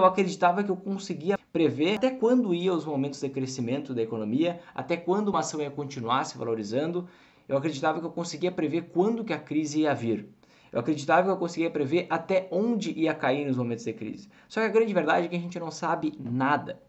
Eu acreditava que eu conseguia prever até quando ia os momentos de crescimento da economia, até quando uma ação ia continuar se valorizando. Eu acreditava que eu conseguia prever quando que a crise ia vir. Eu acreditava que eu conseguia prever até onde ia cair nos momentos de crise. Só que a grande verdade é que a gente não sabe nada.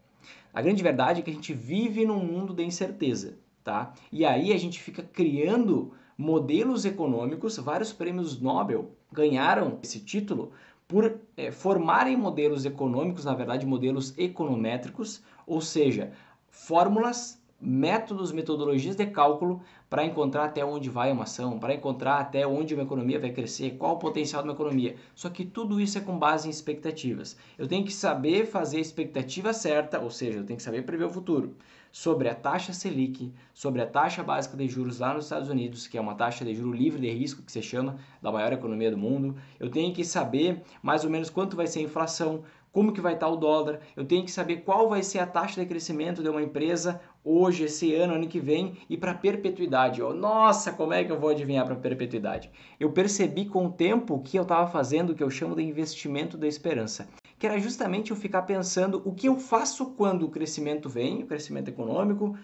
A grande verdade é que a gente vive num mundo de incerteza, tá? E aí a gente fica criando modelos econômicos, vários prêmios Nobel ganharam esse título por é, formarem modelos econômicos, na verdade, modelos econométricos, ou seja, fórmulas métodos, metodologias de cálculo para encontrar até onde vai uma ação, para encontrar até onde uma economia vai crescer, qual o potencial de uma economia. Só que tudo isso é com base em expectativas. Eu tenho que saber fazer a expectativa certa, ou seja, eu tenho que saber prever o futuro, sobre a taxa Selic, sobre a taxa básica de juros lá nos Estados Unidos, que é uma taxa de juro livre de risco que se chama da maior economia do mundo. Eu tenho que saber mais ou menos quanto vai ser a inflação, como que vai estar o dólar, eu tenho que saber qual vai ser a taxa de crescimento de uma empresa hoje, esse ano, ano que vem e para perpetuidade. Eu, nossa, como é que eu vou adivinhar para perpetuidade? Eu percebi com o tempo que eu estava fazendo o que eu chamo de investimento da esperança, que era justamente eu ficar pensando o que eu faço quando o crescimento vem, o crescimento econômico,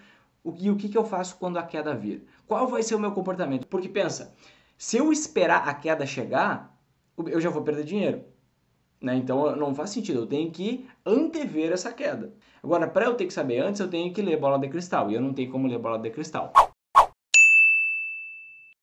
o, e o que, que eu faço quando a queda vir. Qual vai ser o meu comportamento? Porque pensa, se eu esperar a queda chegar, eu já vou perder dinheiro. Né? Então não faz sentido, eu tenho que antever essa queda. Agora, para eu ter que saber antes, eu tenho que ler bola de cristal, e eu não tenho como ler bola de cristal.